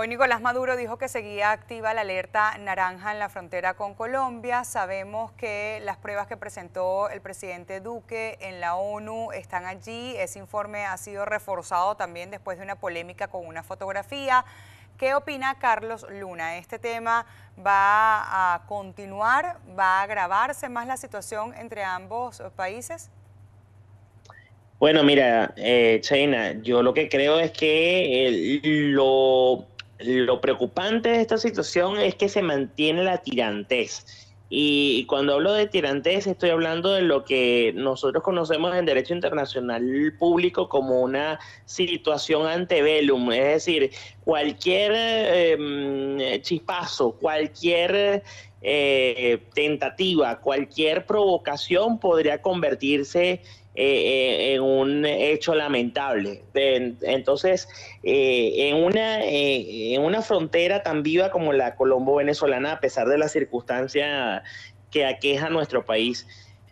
Hoy Nicolás Maduro dijo que seguía activa la alerta naranja en la frontera con Colombia. Sabemos que las pruebas que presentó el presidente Duque en la ONU están allí. Ese informe ha sido reforzado también después de una polémica con una fotografía. ¿Qué opina Carlos Luna? ¿Este tema va a continuar? ¿Va a agravarse más la situación entre ambos países? Bueno, mira, eh, China, yo lo que creo es que lo lo preocupante de esta situación es que se mantiene la tirantez. Y cuando hablo de tirantez estoy hablando de lo que nosotros conocemos en derecho internacional público como una situación ante velum, es decir, cualquier em, chispazo, cualquier eh, tentativa, cualquier provocación podría convertirse eh, eh, en un hecho lamentable. Entonces, en, una, en una frontera tan viva como la colombo-venezolana, a pesar de las circunstancias que aqueja nuestro país,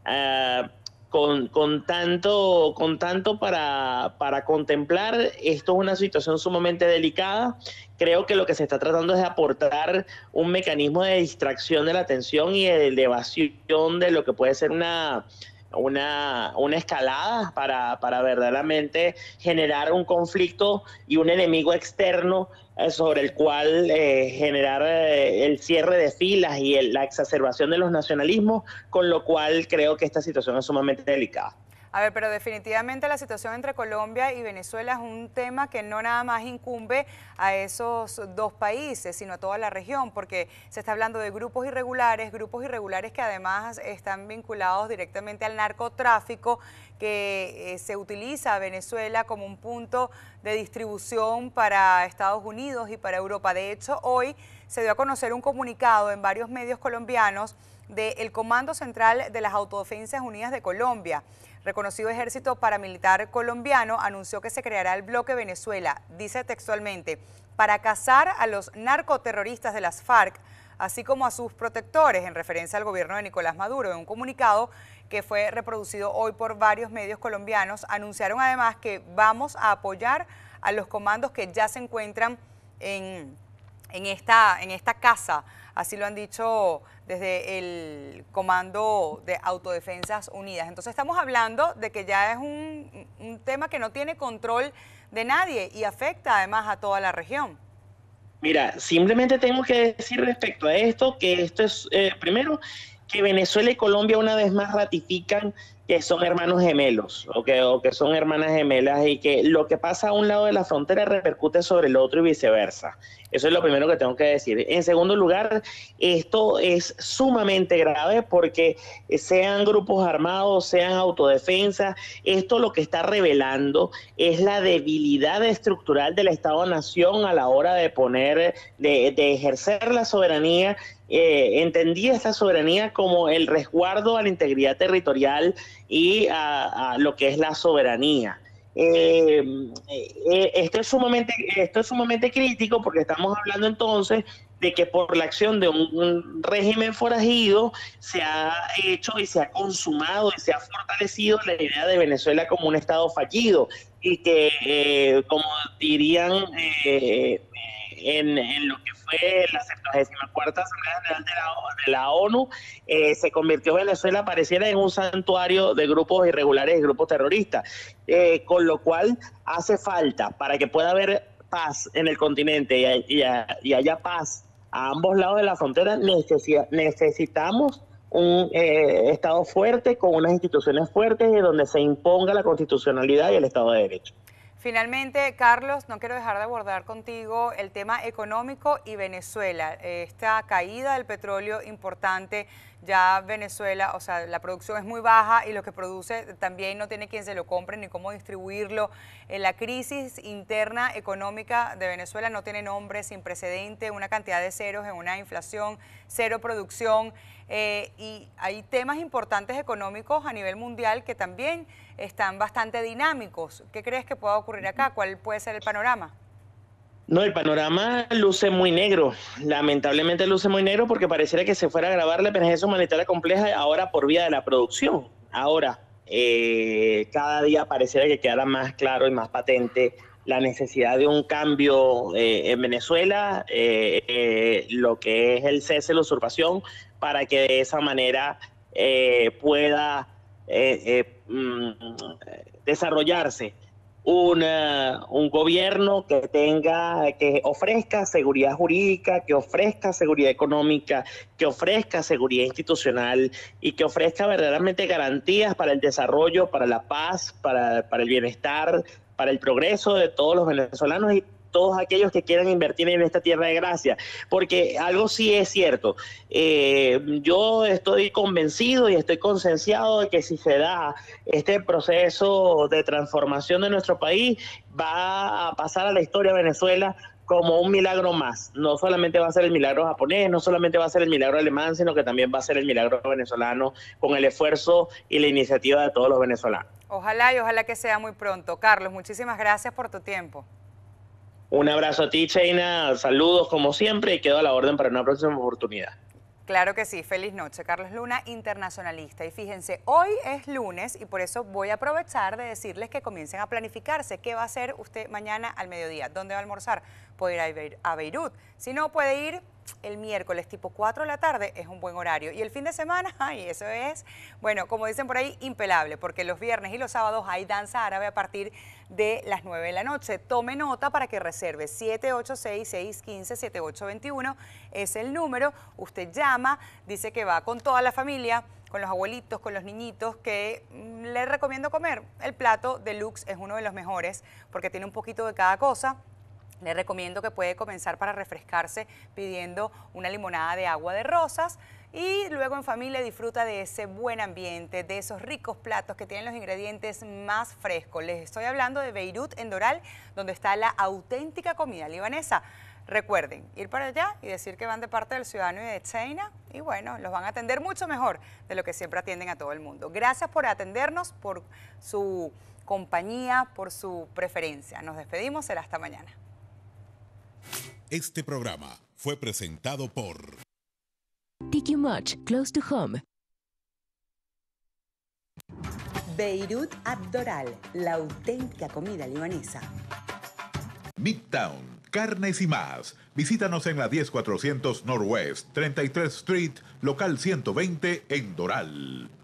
ah, con, con, tanto, con tanto para, para, contemplar. Esto es una situación sumamente delicada. Creo que lo que se está tratando es de aportar un mecanismo de distracción de la atención y de elevación de lo que puede ser una una, una escalada para, para verdaderamente generar un conflicto y un enemigo externo eh, sobre el cual eh, generar eh, el cierre de filas y la exacerbación de los nacionalismos, con lo cual creo que esta situación es sumamente delicada. A ver, pero definitivamente la situación entre Colombia y Venezuela es un tema que no nada más incumbe a esos dos países, sino a toda la región, porque se está hablando de grupos irregulares, grupos irregulares que además están vinculados directamente al narcotráfico, que eh, se utiliza a Venezuela como un punto de distribución para Estados Unidos y para Europa. De hecho, hoy se dio a conocer un comunicado en varios medios colombianos del Comando Central de las Autodefensas Unidas de Colombia. Reconocido ejército paramilitar colombiano anunció que se creará el bloque Venezuela, dice textualmente, para cazar a los narcoterroristas de las FARC, así como a sus protectores, en referencia al gobierno de Nicolás Maduro. En un comunicado que fue reproducido hoy por varios medios colombianos, anunciaron además que vamos a apoyar a los comandos que ya se encuentran en, en esta casa Así lo han dicho desde el Comando de Autodefensas Unidas. Entonces estamos hablando de que ya es un, tema que no tiene control de nadie y afecta además a toda la región. Mira, simplemente tengo que decir respecto a esto que esto es, eh, primero, que Venezuela y Colombia una vez más ratifican que son hermanos gemelos o que, que son hermanas gemelas y que lo que pasa a un lado de la frontera repercute sobre el otro y viceversa. Eso es lo primero que tengo que decir. En segundo lugar, esto es sumamente grave porque sean grupos armados, sean autodefensas, esto lo que está revelando es la debilidad estructural del Estado-Nación a la hora de poner, de, de ejercer la soberanía. Eh, esta soberanía como el resguardo a la integridad territorial y a, lo que es la soberanía. Eh, eh, esto, es sumamente, esto es sumamente crítico porque estamos hablando entonces de que por la acción de un, régimen forajido se ha hecho y se ha consumado y se ha fortalecido la idea de Venezuela como un Estado fallido y que, eh, como dirían en, en, lo que fue la 74 Asamblea General de la, ONU, eh, se convirtió Venezuela, pareciera en un santuario de grupos irregulares y grupos terroristas, eh, con lo cual hace falta para que pueda haber paz en el continente y, haya paz a ambos lados de la frontera, necesitamos un eh, Estado fuerte, con unas instituciones fuertes, y donde se imponga la constitucionalidad y el Estado de Derecho. Finalmente, Carlos, no quiero dejar de abordar contigo el tema económico y Venezuela, eh, esta caída del petróleo importante ya Venezuela, o sea, la producción es muy baja y lo que produce también no tiene quien se lo compre ni cómo distribuirlo. Eh, la crisis interna económica de Venezuela no tiene nombre, sin precedente, una cantidad de ceros en una inflación, cero producción eh, y hay temas importantes económicos a nivel mundial que también están bastante dinámicos. ¿Qué crees que pueda ocurrir acá? ¿Cuál puede ser el panorama? No, el panorama luce muy negro. Lamentablemente luce muy negro porque pareciera que se fuera a grabar la emergencia humanitaria compleja ahora por vía de la producción. Ahora, eh, cada día pareciera que quedara más claro y más patente la necesidad de un cambio eh, en Venezuela, eh, lo que es el cese de la usurpación, para que de esa manera pueda mm, desarrollarse una, un gobierno que tenga, que ofrezca seguridad jurídica, que ofrezca seguridad económica, que ofrezca seguridad institucional y que ofrezca verdaderamente garantías para el desarrollo, para la paz, para, para el bienestar, para el progreso de todos los venezolanos y todos aquellos que quieran invertir en esta tierra de gracia, porque algo sí es cierto. Eh, yo estoy convencido y estoy concienciado de que si se da este proceso de transformación de nuestro país, va a pasar a la historia de Venezuela como un milagro más. No solamente va a ser el milagro japonés, no solamente va a ser el milagro alemán, sino que también va a ser el milagro venezolano con el esfuerzo y la iniciativa de todos los venezolanos. Ojalá y ojalá que sea muy pronto. Carlos, muchísimas gracias por tu tiempo. Un abrazo a ti, Cheina. Saludos como siempre y quedo a la orden para una próxima oportunidad. Claro que sí, feliz noche. Carlos Luna, internacionalista. Y fíjense, hoy es lunes y por eso voy a aprovechar de decirles que comiencen a planificarse qué va a hacer usted mañana al mediodía, dónde va a almorzar. Puede ir a, Beirut, si no puede ir el miércoles tipo 4 de la tarde es un buen horario. Y el fin de semana, ay, eso es, bueno, como dicen por ahí, impelable, porque los viernes y los sábados hay danza árabe a partir de las 9 de la noche. Tome nota para que reserve 786-615-7821 es el número. Usted llama, dice que va con toda la familia con los abuelitos, con los niñitos, que mm, le recomiendo comer. El plato deluxe es uno de los mejores porque tiene un poquito de cada cosa les recomiendo que puede comenzar para refrescarse pidiendo una limonada de agua de rosas y luego en familia disfruta de ese buen ambiente, de esos ricos platos que tienen los ingredientes más frescos. Les estoy hablando de Beirut en Doral, donde está la auténtica comida libanesa. Recuerden, ir para allá y decir que van de parte del ciudadano y de Cheina y bueno, los van a atender mucho mejor de lo que siempre atienden a todo el mundo. Gracias por atendernos, por su compañía, por su preferencia. Nos despedimos, será hasta mañana. Este programa fue presentado por TQ Much, Close to Home. Beirut Abdoral, la auténtica comida libanesa. Midtown, carnes y más. Visítanos en la 10400 Northwest, 33 Street, local 120 en Doral.